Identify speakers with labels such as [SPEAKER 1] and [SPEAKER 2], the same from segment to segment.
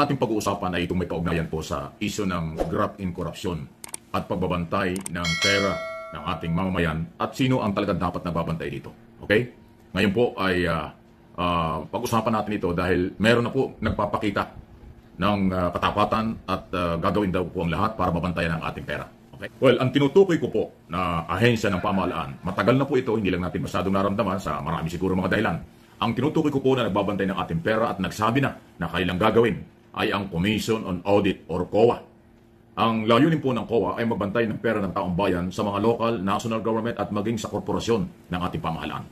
[SPEAKER 1] ating pag-uusapan ay itong may kaugnayan po sa isyo ng graft in corruption at pagbabantay ng pera ng ating mamamayan at sino ang talaga dapat nababantay dito. Okay? Ngayon po ay uh, uh, pag-usapan natin ito dahil meron na po nagpapakita ng uh, katapatan at uh, gagawin daw po ang lahat para mabantayan ang ating pera. Okay? Well, ang tinutukoy ko po na ahensya ng pamahalaan, matagal na po ito, hindi lang natin masyadong naramdaman sa marami siguro mga dahilan. Ang tinutukoy ko po na nagbabantay ng ating pera at nagsabi na na kailang gagawin ay ang Commission on Audit or COA. Ang layunin po ng COA ay magbantay ng pera ng taong bayan sa mga local, national government at maging sa korporasyon ng ating pamahalaan.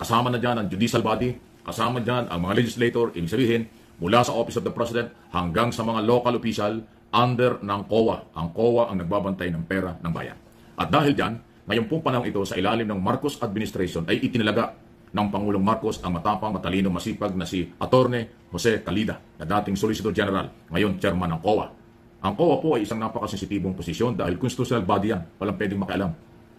[SPEAKER 1] Kasama na dyan ang judicial body, kasama dyan ang mga legislator, ibig sabihin, mula sa Office of the President hanggang sa mga local official under ng COA. Ang COA ang nagbabantay ng pera ng bayan. At dahil dyan, ngayon pong panahon ito sa ilalim ng Marcos administration ay itinalaga ng Pangulong Marcos ang matapang, matalino, masipag na si Atorne Jose Calida na dating Solicitor General, ngayon chairman ng COA. Ang COA po ay isang napakasensitibong posisyon dahil constitutional body yan, walang pwedeng makialam.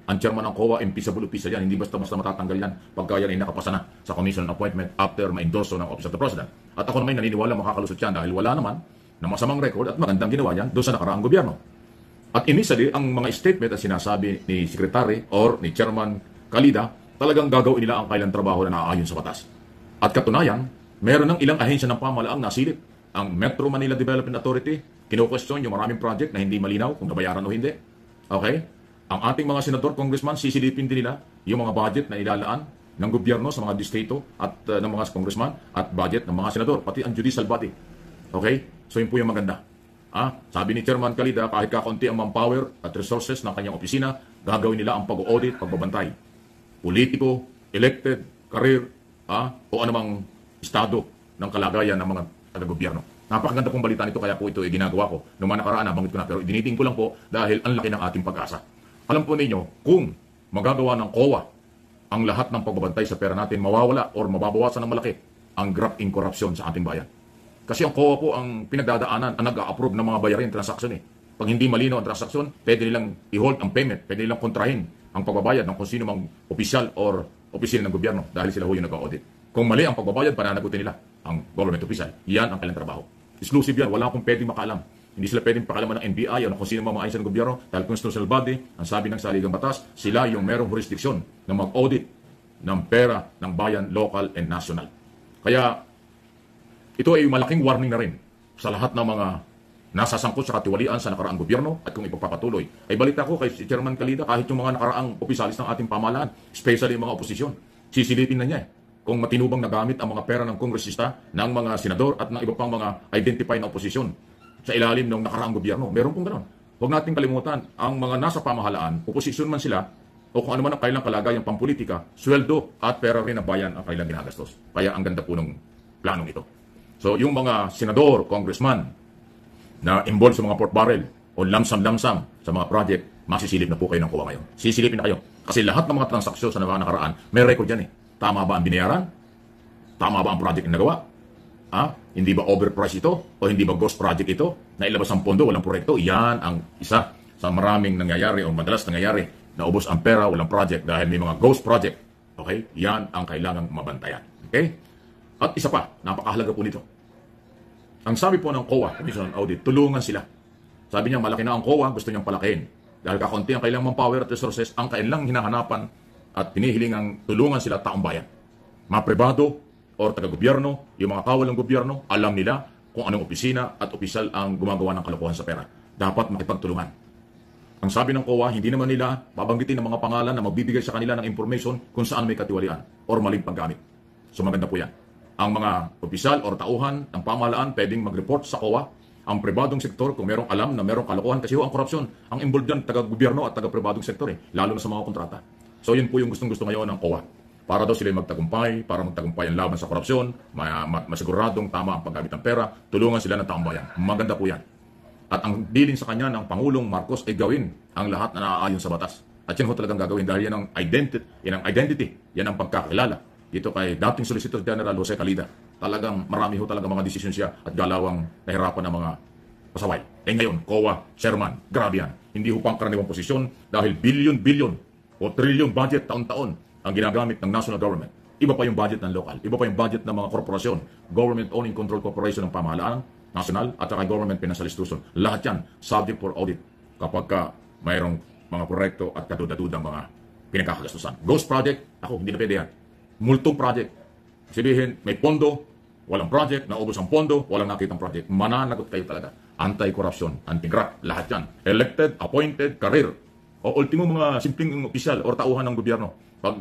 [SPEAKER 1] Ang chairman ng COA, impeachable officer yan, hindi basta-basta matatanggal yan pagka yan ay nakapasa na sa commission appointment after ma-endorso ng Office of the President. At ako naman naniniwala makakalusot yan dahil wala naman na masamang record at magandang ginawa yan doon sa nakaraang gobyerno. At initially, ang mga statement at sinasabi ni Secretary or ni Chairman Kalida talagang gagawin nila ang kailang trabaho na naaayon sa batas. At katunayan, meron ng ilang ahensya ng pamalaang nasilip. Ang Metro Manila Development Authority, kino yung maraming project na hindi malinaw kung nabayaran o hindi. Okay? Ang ating mga senador, congressman, sisilipin din nila yung mga budget na ilalaan ng gobyerno sa mga distrito at uh, ng mga congressman at budget ng mga senador, pati ang judicial body. Okay? So yun po yung maganda. Ah, sabi ni Chairman Kalida, kahit kakaunti ang manpower at resources ng kanyang opisina, gagawin nila ang pag-audit, pagbabantay politiko, elected, career, ah, o anumang estado ng kalagayan ng mga taga-gobyerno. Napakaganda pong balita nito kaya po ito ay ginagawa ko. Noong mga nakaraan, nabanggit ko na pero idiniting ko lang po dahil ang laki ng ating pag-asa. Alam po ninyo, kung magagawa ng COA ang lahat ng pagbabantay sa pera natin, mawawala or mababawasan ng malaki ang graft in corruption sa ating bayan. Kasi ang COA po ang pinagdadaanan, ang nag-approve ng mga bayarin transaksyon eh. Pag hindi malino ang transaksyon, pwede nilang i-hold ang payment, pwede nilang kontrahin ang pagbabayad ng kung sino mang opisyal or opisyal ng gobyerno dahil sila ho yung nag-audit. Kung mali ang pagbabayad, pananagutin nila ang government official. Yan ang kanilang trabaho. Exclusive yan. Wala akong pwedeng makaalam. Hindi sila pwedeng pakalaman ng NBI o kung sino mang maayon ng gobyerno dahil constitutional body, ang sabi ng saligang batas, sila yung merong jurisdiction na mag-audit ng pera ng bayan, local and national. Kaya ito ay malaking warning na rin sa lahat ng mga Nasasangkot sa katiwalian sa nakaraang gobyerno at kung ipagpapatuloy, ay balita ko kay si Chairman Kalida kahit yung mga nakaraang opisalis ng ating pamahalaan, especially yung mga oposisyon, sisilipin na niya eh. kung matinubang nagamit ang mga pera ng kongresista, ng mga senador at ng iba pang mga identify na oposisyon sa ilalim ng nakaraang gobyerno. Meron pong ganoon. Huwag nating kalimutan, ang mga nasa pamahalaan, oposisyon man sila, o kung ano man ang kailang kalagayang pampolitika, sweldo at pera rin ng bayan ang kailang ginagastos. Kaya ang ganda po ng planong ito. So yung mga senador, congressman, na involved sa mga port barrel o lamsam-lamsam sa mga project, masisilip na po kayo ng kuha ngayon. Sisilipin na kayo. Kasi lahat ng mga transaksyon sa mga nakaraan, may record yan eh. Tama ba ang binayaran? Tama ba ang project na nagawa? Ha? Hindi ba overpriced ito? O hindi ba ghost project ito? Nailabas ang pondo, walang proyekto? Yan ang isa sa maraming nangyayari o madalas nangyayari. Naubos ang pera, walang project dahil may mga ghost project. Okay? Yan ang kailangan mabantayan. Okay? At isa pa, napakahalaga po nito. Ang sabi po ng COA, Commission on Audit, tulungan sila. Sabi niya, malaki na ang COA, gusto niyang palakihin. Dahil kakunti ang kailangan mong power at resources, ang kailangang hinahanapan at hinihiling ang tulungan sila taong bayan. Mga pribado or taga-gobyerno, yung mga kawal ng gobyerno, alam nila kung anong opisina at opisyal ang gumagawa ng kalokohan sa pera. Dapat makipagtulungan. Ang sabi ng COA, hindi naman nila babanggitin ang mga pangalan na magbibigay sa kanila ng information kung saan may katiwalian or maling paggamit. So maganda po yan. Ang mga opisyal o tauhan ng pamahalaan pwedeng mag-report sa COA ang pribadong sektor kung merong alam na merong kalokohan kasi ho ang korupsyon ang involved yan taga-gobyerno at taga-pribadong sektor eh, lalo na sa mga kontrata. So yun po yung gustong-gusto ngayon ng COA. Para daw sila magtagumpay, para magtagumpay ang laban sa korupsyon, ma- ma- masiguradong tama ang paggamit ng pera, tulungan sila ng tambayan. Maganda po yan. At ang dilin sa kanya ng Pangulong Marcos ay gawin ang lahat na naaayon sa batas. At yan ho talagang gagawin dahil yan ang identity, yan ang, identity, yan ang pagkakilala dito kay dating Solicitor General Jose Calida. Talagang marami ho talaga mga desisyon siya at galawang nahirapan ng mga pasaway. Eh ngayon, COA, Sherman, grabe yan. Hindi ho pang karaniwang posisyon dahil billion-billion o trillion budget taon-taon ang ginagamit ng national government. Iba pa yung budget ng local, iba pa yung budget ng mga korporasyon, government owned and controlled corporation ng pamahalaan, national at saka government financial institution. Lahat yan subject for audit kapag ka mayroong mga proyekto at kaduda-duda mga pinagkakagastusan. Ghost project, ako, hindi na pwede yan multong project. Sabihin, may pondo, walang project, naubos ang pondo, walang nakitang project. Mananagot kayo talaga. Anti-corruption, anti-graft, lahat yan. Elected, appointed, career. O ultimo mga simpleng opisyal o tauhan ng gobyerno. Pag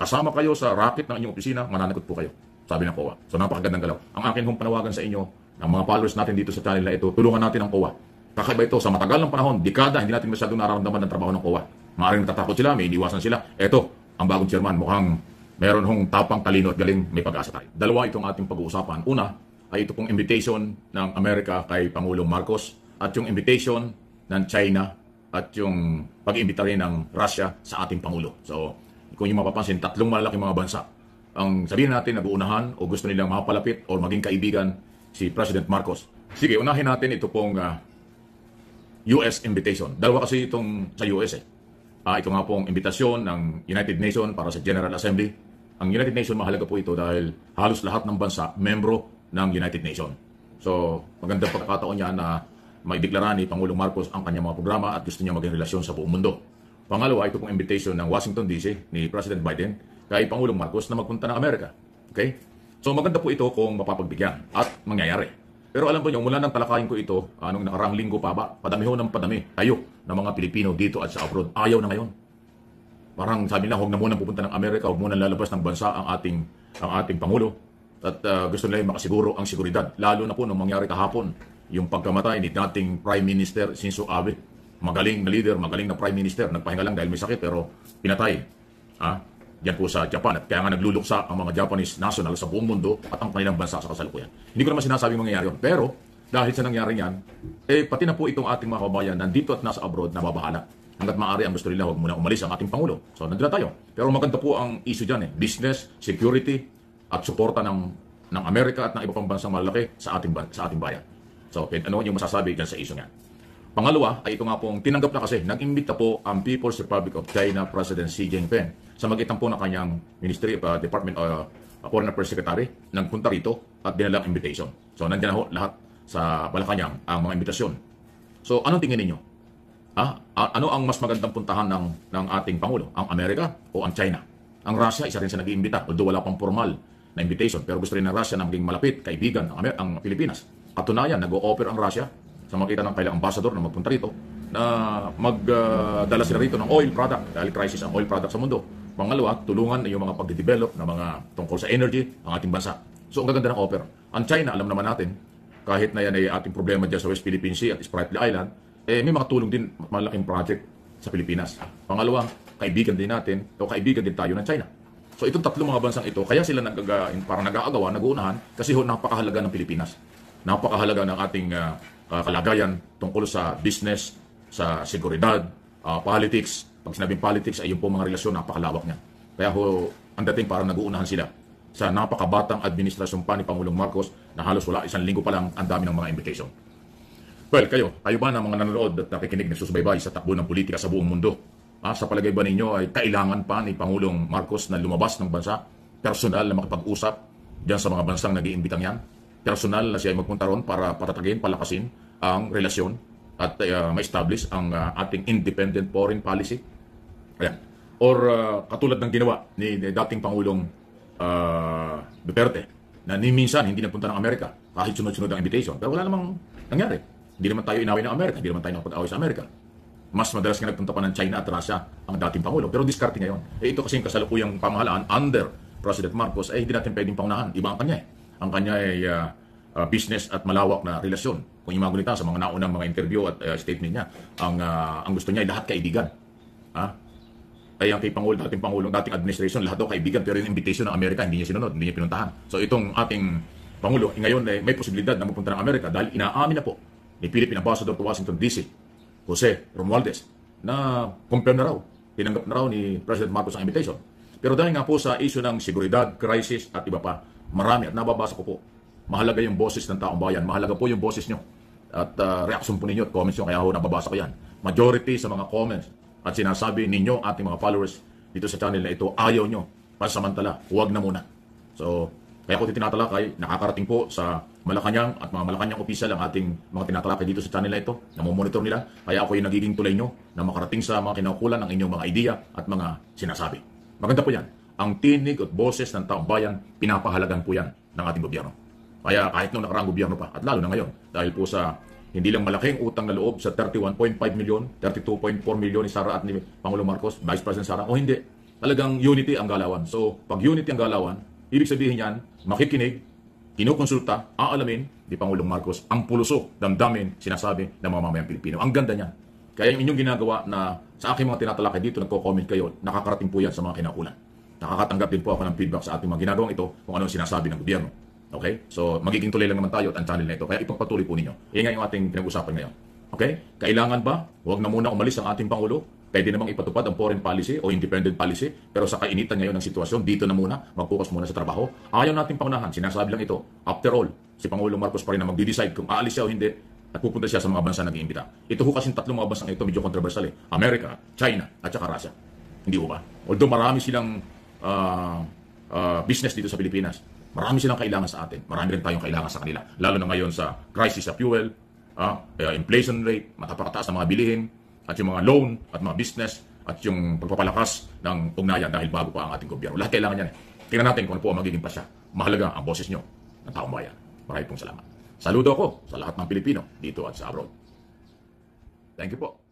[SPEAKER 1] kasama kayo sa racket ng inyong opisina, mananagot po kayo. Sabi ng COA. So napakagandang galaw. Ang akin hong panawagan sa inyo, ng mga followers natin dito sa channel na ito, tulungan natin ang COA. Kakaiba ito, sa matagal ng panahon, dekada, hindi natin masyadong nararamdaman ng trabaho ng COA. Maaaring natatakot sila, may iniwasan sila. Ito, ang bagong chairman, mukhang Meron hong tapang talino at galing may pag-asa tayo. Dalawa itong ating pag-uusapan. Una ay ito pong invitation ng Amerika kay Pangulong Marcos at yung invitation ng China at yung pag-imbita rin ng Russia sa ating Pangulo. So, kung yung mapapansin, tatlong malalaking mga bansa ang sabihin natin nag-uunahan o gusto nilang mapalapit o maging kaibigan si President Marcos. Sige, unahin natin ito pong uh, ah, US invitation. Dalawa kasi itong sa US eh. Uh, ito nga ang imbitasyon ng United Nations para sa General Assembly. Ang United Nations mahalaga po ito dahil halos lahat ng bansa membro ng United Nations. So, magandang pagkakataon niya na maideklara ni Pangulong Marcos ang kanyang mga programa at gusto niya maging relasyon sa buong mundo. Pangalawa, ito pong invitation ng Washington DC ni President Biden kay Pangulong Marcos na magpunta ng Amerika. Okay? So maganda po ito kung mapapagbigyan at mangyayari. Pero alam po nyo, mula nang talakayin ko ito, anong ah, nakarang linggo pa ba, padami ho ng padami, tayo, ng mga Pilipino dito at sa abroad, ayaw na ngayon. Parang sabi na, huwag na muna pupunta ng Amerika, huwag muna lalabas ng bansa ang ating, ang ating Pangulo. At uh, gusto nila yung makasiguro ang seguridad. Lalo na po nung mangyari kahapon, yung pagkamatay ni dating Prime Minister Shinzo Abe. Magaling na leader, magaling na Prime Minister. Nagpahinga lang dahil may sakit pero pinatay. Ah, yan po sa Japan at kaya nga nagluluksa ang mga Japanese national sa buong mundo at ang kanilang bansa sa kasalukuyan. Hindi ko naman sinasabing mangyayari yun. Pero dahil sa nangyari yan, eh pati na po itong ating mga kababayan nandito at nasa abroad na babahala. Hanggat maaari ang gusto nila, huwag muna umalis ang ating Pangulo. So nandito tayo. Pero maganda po ang issue dyan eh. Business, security, at suporta ng, ng Amerika at ng iba pang bansang malaki sa ating, sa ating bayan. So, ano yung masasabi dyan sa issue nga? Pangalawa ay ito nga pong tinanggap na kasi, nag-imbita po ang People's Republic of China President Xi Jinping sa magitan po ng kanyang Ministry of uh, Department uh, uh Foreign Affairs Secretary nagpunta rito at dinalang invitation. So nandiyan na ho lahat sa Malacanang ang mga imbitasyon. So anong tingin ninyo? Ha? Ah, a- ano ang mas magandang puntahan ng, ng ating Pangulo? Ang Amerika o ang China? Ang Russia, isa rin sa nag-iimbita, although wala pang formal na invitation. Pero gusto rin ng Russia na maging malapit, kaibigan ng Amer- ang Pilipinas. Katunayan, nag-o-offer ang Russia sa makita ng kailang ambassador na magpunta rito, na magdala uh, sila rito ng oil product dahil crisis ang oil product sa mundo. Pangalawa, tulungan yung mga pagdedevelop ng mga tungkol sa energy ang ating bansa. So ang gaganda ng offer. Ang China, alam naman natin, kahit na yan ay ating problema dyan sa West Philippine Sea at Spratly Island, eh, may mga tulong din malaking project sa Pilipinas. Pangalawa, kaibigan din natin o kaibigan din tayo ng China. So itong tatlong mga bansang ito, kaya sila nag parang nag-aagawa, nag-uunahan kasi ho, napakahalaga ng Pilipinas. Napakahalaga ng ating uh, uh, kalagayan tungkol sa business, sa seguridad, uh, politics. Pag sinabing politics ay yung po mga relasyon, napakalawak niya. Kaya ho, ang dating parang naguunahan sila sa napakabatang administrasyon pa ni Pangulong Marcos na halos wala isang linggo pa lang ang dami ng mga invitation. Well, kayo, kayo ba ng mga nanonood at nakikinig nagsusubaybay sa takbo ng politika sa buong mundo? Ah, sa palagay ba ninyo ay kailangan pa ni Pangulong Marcos na lumabas ng bansa, personal na makipag usap diyan sa mga bansang nag iimbitang yan? personal na siya ay magpunta ron para patatagin, palakasin ang relasyon at uh, ma-establish ang uh, ating independent foreign policy. Ayan. Or uh, katulad ng ginawa ni, ni dating Pangulong uh, Duterte na ni minsan hindi napunta ng Amerika kahit sunod-sunod ang invitation. Pero wala namang nangyari. Hindi naman tayo inaway ng Amerika, hindi naman tayo nakapag-away sa Amerika. Mas madalas nga nagpunta pa ng China at Russia ang dating Pangulo. Pero discarte ngayon. Eh, ito kasi yung kasalukuyang pamahalaan under President Marcos, eh hindi natin pwedeng paunahan. Iba ang kanya eh ang kanya ay uh, uh, business at malawak na relasyon. Kung imago sa mga naunang mga interview at uh, statement niya, ang, uh, ang gusto niya ay lahat kaibigan. Ha? Ay ang kay Pangulo, dating Pangulong, dating administration, lahat daw kaibigan. Pero yung invitation ng Amerika, hindi niya sinunod, hindi niya pinuntahan. So itong ating Pangulo, eh, ngayon ay eh, may posibilidad na mapunta ng Amerika dahil inaamin na po ni Philippine Ambassador to Washington DC, Jose Romualdez, na confirm na raw, tinanggap na raw ni President Marcos ang invitation. Pero dahil nga po sa issue ng seguridad, crisis at iba pa, Marami at nababasa ko po. Mahalaga yung boses ng taong bayan. Mahalaga po yung boses nyo. At uh, ah, reaction po ninyo at comments nyo. Kaya ho, nababasa ko yan. Majority sa mga comments at sinasabi ninyo, ating mga followers dito sa channel na ito, ayaw nyo. Pansamantala, huwag na muna. So, kaya ko tinatalakay, nakakarating po sa Malacanang at mga Malacanang official ang ating mga tinatalakay dito sa channel na ito, na monitor nila. Kaya ako yung nagiging tulay nyo na makarating sa mga kinakulan ng inyong mga idea at mga sinasabi. Maganda po yan ang tinig at boses ng taong bayan, pinapahalagan po yan ng ating gobyerno. Kaya kahit noong nakaraang gobyerno pa, at lalo na ngayon, dahil po sa hindi lang malaking utang na loob sa 31.5 million, 32.4 million ni Sara at ni Pangulong Marcos, Vice President Sara, o hindi. Talagang unity ang galawan. So, pag unity ang galawan, ibig sabihin yan, makikinig, kinukonsulta, aalamin ni Pangulong Marcos ang puluso, damdamin, sinasabi ng mga mamayang Pilipino. Ang ganda niyan. Kaya yung inyong ginagawa na sa aking mga tinatalakay dito, nagko-comment kayo, nakakarating po yan sa mga kinakulan. Nakakatanggap din po ako ng feedback sa ating mga ginagawang ito kung ano ang sinasabi ng gobyerno. Okay? So, magiging tuloy lang naman tayo at ang channel na ito. Kaya ipagpatuloy po ninyo. Iyan nga yung ating pinag-usapan ngayon. Okay? Kailangan ba? Huwag na muna umalis ang ating Pangulo. Pwede namang ipatupad ang foreign policy o independent policy. Pero sa kainitan ngayon ng sitwasyon, dito na muna. Mag-focus muna sa trabaho. Ayaw natin pangunahan. Sinasabi lang ito. After all, si Pangulong Marcos pa rin na magde decide kung aalis siya o hindi at pupunta siya sa mga bansa na nag-iimbita. Ito ho kasing tatlong mga bansa ito medyo controversial eh. Amerika, China, at saka Russia. Hindi ho ba? Although marami silang uh, uh, business dito sa Pilipinas. Marami silang kailangan sa atin. Marami rin tayong kailangan sa kanila. Lalo na ngayon sa crisis sa fuel, uh, inflation rate, matapakataas na mga bilihin, at yung mga loan, at mga business, at yung pagpapalakas ng ugnayan dahil bago pa ang ating gobyerno. Lahat kailangan yan. Eh. Tingnan natin kung ano po ang magiging pasya. Mahalaga ang boses nyo ng taong bayan. Maraming pong salamat. Saludo ako sa lahat ng Pilipino dito at sa abroad. Thank you po.